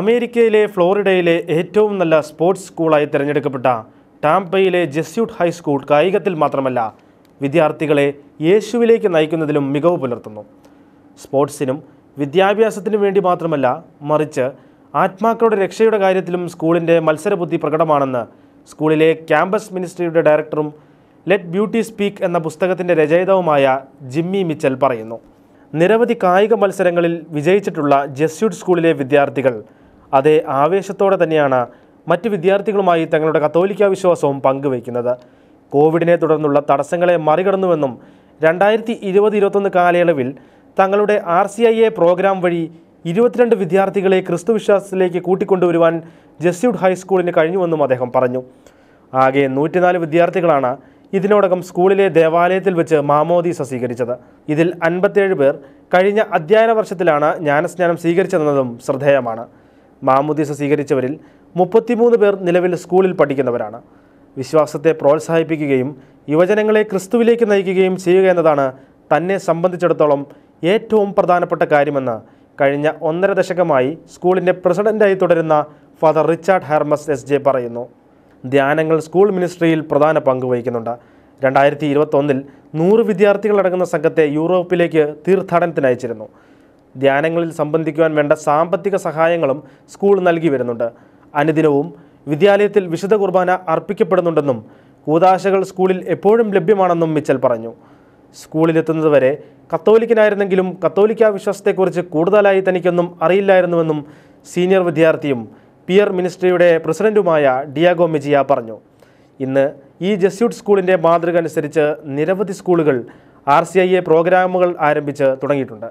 അമേരിക്കയിലെ ഫ്ലോറിഡയിലെ ഏറ്റവും നല്ല സ്പോർട്സ് സ്കൂളായി തിരഞ്ഞെടുക്കപ്പെട്ട ടാംപയിലെ ജെസ്യൂട്ട് ഹൈസ്കൂൾ കായികത്തിൽ മാത്രമല്ല വിദ്യാർത്ഥികളെ യേശുവിലേക്ക് നയിക്കുന്നതിലും മികവ് പുലർത്തുന്നു സ്പോർട്സിനും വിദ്യാഭ്യാസത്തിനും വേണ്ടി മാത്രമല്ല മറിച്ച് ആത്മാക്കളുടെ രക്ഷയുടെ കാര്യത്തിലും സ്കൂളിൻ്റെ മത്സരബുദ്ധി പ്രകടമാണെന്ന് സ്കൂളിലെ ക്യാമ്പസ് മിനിസ്ട്രിയുടെ ഡയറക്ടറും ലെറ്റ് ബ്യൂട്ടി സ്പീക്ക് എന്ന പുസ്തകത്തിൻ്റെ രചയിതാവുമായ ജിമ്മി മിച്ചൽ പറയുന്നു നിരവധി കായിക മത്സരങ്ങളിൽ വിജയിച്ചിട്ടുള്ള ജെസ്യൂട്ട് സ്കൂളിലെ വിദ്യാർത്ഥികൾ അതേ ആവേശത്തോടെ തന്നെയാണ് മറ്റ് വിദ്യാർത്ഥികളുമായി തങ്ങളുടെ കത്തോലിക്ക വിശ്വാസവും പങ്കുവയ്ക്കുന്നത് കോവിഡിനെ തുടർന്നുള്ള തടസ്സങ്ങളെ മറികടന്നുവെന്നും രണ്ടായിരത്തി ഇരുപത് ഇരുപത്തൊന്ന് കാലയളവിൽ തങ്ങളുടെ R C I A programme വഴി ഇരുപത്തിരണ്ട് വിദ്യാർത്ഥികളെ ക്രിസ്തു വിശ്വാസത്തിലേക്ക് കൂട്ടിക്കൊണ്ടുവരുവാൻ ജസ്യൂഡ് ഹൈസ്കൂളിന് കഴിഞ്ഞുവെന്നും അദ്ദേഹം പറഞ്ഞു ആകെ നൂറ്റിനാല് വിദ്യാർത്ഥികളാണ് ഇതിനോടകം സ്കൂളിലെ ദേവാലയത്തിൽ വെച്ച് മാമോദീസ സ്വീകരിച്ചത് ഇതിൽ അൻപത്തേഴ് പേർ കഴിഞ്ഞ അധ്യയന വർഷത്തിലാണ് ജ്ഞാനസ്നാനം സ്വീകരിച്ചതെന്നതും ശ്രദ്ധേയമാണ് മാമുദീസ സ്വീകരിച്ചവരിൽ മുപ്പത്തിമൂന്ന് പേർ നിലവിൽ സ്കൂളിൽ പഠിക്കുന്നവരാണ് വിശ്വാസത്തെ പ്രോത്സാഹിപ്പിക്കുകയും യുവജനങ്ങളെ ക്രിസ്തുവിലേക്ക് നയിക്കുകയും ചെയ്യുക എന്നതാണ് തന്നെ സംബന്ധിച്ചിടത്തോളം ഏറ്റവും പ്രധാനപ്പെട്ട കാര്യമെന്ന് കഴിഞ്ഞ ഒന്നര ദശകമായി സ്കൂളിൻ്റെ പ്രസിഡന്റായി തുടരുന്ന father Richard Hermes S J പറയുന്നു ധ്യാനങ്ങൾ സ്കൂൾ മിനിസ്ട്രിയിൽ പ്രധാന പങ്ക് വഹിക്കുന്നുണ്ട് രണ്ടായിരത്തി ഇരുപത്തൊന്നിൽ നൂറ് വിദ്യാർത്ഥികളടങ്ങുന്ന സംഘത്തെ യൂറോപ്പിലേക്ക് തീർത്ഥാടനത്തിനയച്ചിരുന്നു ധ്യാനങ്ങളിൽ സംബന്ധിക്കുവാൻ വേണ്ട സാമ്പത്തിക സഹായങ്ങളും സ്കൂൾ നൽകി വരുന്നുണ്ട് അനുദിനവും വിദ്യാലയത്തിൽ വിശുദ്ധ കുർബാന അർപ്പിക്കപ്പെടുന്നുണ്ടെന്നും കൂതാശകൾ സ്കൂളിൽ എപ്പോഴും ലഭ്യമാണെന്നും മിച്ചൽ പറഞ്ഞു സ്കൂളിലെത്തുന്നതുവരെ കത്തോലിക്കനായിരുന്നെങ്കിലും കത്തോലിക്ക വിശ്വാസത്തെക്കുറിച്ച് കൂടുതലായി തനിക്കൊന്നും അറിയില്ലായിരുന്നുവെന്നും സീനിയർ വിദ്യാർത്ഥിയും പിയർ മിനിസ്ട്രിയുടെ പ്രസിഡന്റുമായ ഡിയാഗോ മെജിയ പറഞ്ഞു ഇന്ന് ഈ ജസ്യൂട്ട് സ്കൂളിൻ്റെ മാതൃക അനുസരിച്ച് നിരവധി സ്കൂളുകൾ ആർ സി ഐ എ പ്രോഗ്രാമുകൾ ആരംഭിച്ച് തുടങ്ങിയിട്ടുണ്ട്